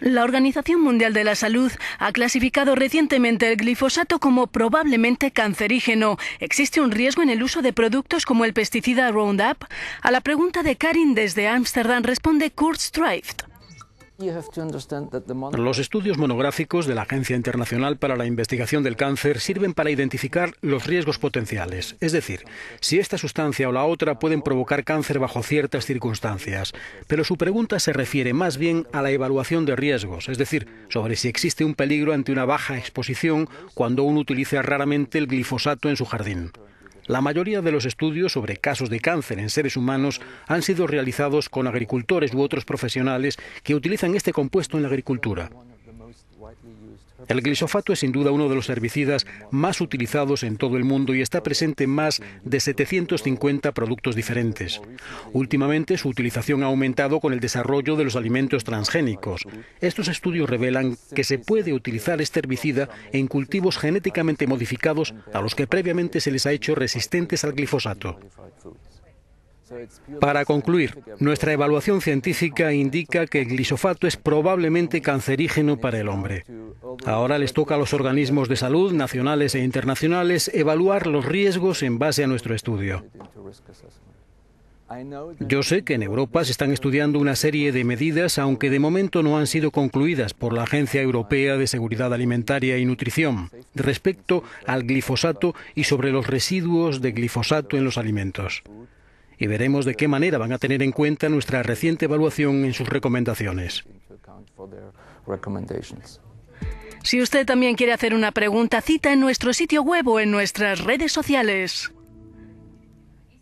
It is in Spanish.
La Organización Mundial de la Salud ha clasificado recientemente el glifosato como probablemente cancerígeno. ¿Existe un riesgo en el uso de productos como el pesticida Roundup? A la pregunta de Karin desde Ámsterdam responde Kurt Streift. Los estudios monográficos de la Agencia Internacional para la Investigación del Cáncer sirven para identificar los riesgos potenciales, es decir, si esta sustancia o la otra pueden provocar cáncer bajo ciertas circunstancias. Pero su pregunta se refiere más bien a la evaluación de riesgos, es decir, sobre si existe un peligro ante una baja exposición cuando uno utiliza raramente el glifosato en su jardín. La mayoría de los estudios sobre casos de cáncer en seres humanos han sido realizados con agricultores u otros profesionales que utilizan este compuesto en la agricultura. El glisofato es sin duda uno de los herbicidas más utilizados en todo el mundo y está presente en más de 750 productos diferentes. Últimamente su utilización ha aumentado con el desarrollo de los alimentos transgénicos. Estos estudios revelan que se puede utilizar este herbicida en cultivos genéticamente modificados a los que previamente se les ha hecho resistentes al glifosato. Para concluir, nuestra evaluación científica indica que el glisofato es probablemente cancerígeno para el hombre. Ahora les toca a los organismos de salud nacionales e internacionales evaluar los riesgos en base a nuestro estudio. Yo sé que en Europa se están estudiando una serie de medidas, aunque de momento no han sido concluidas por la Agencia Europea de Seguridad Alimentaria y Nutrición, respecto al glifosato y sobre los residuos de glifosato en los alimentos y veremos de qué manera van a tener en cuenta nuestra reciente evaluación en sus recomendaciones. Si usted también quiere hacer una pregunta, cita en nuestro sitio web o en nuestras redes sociales.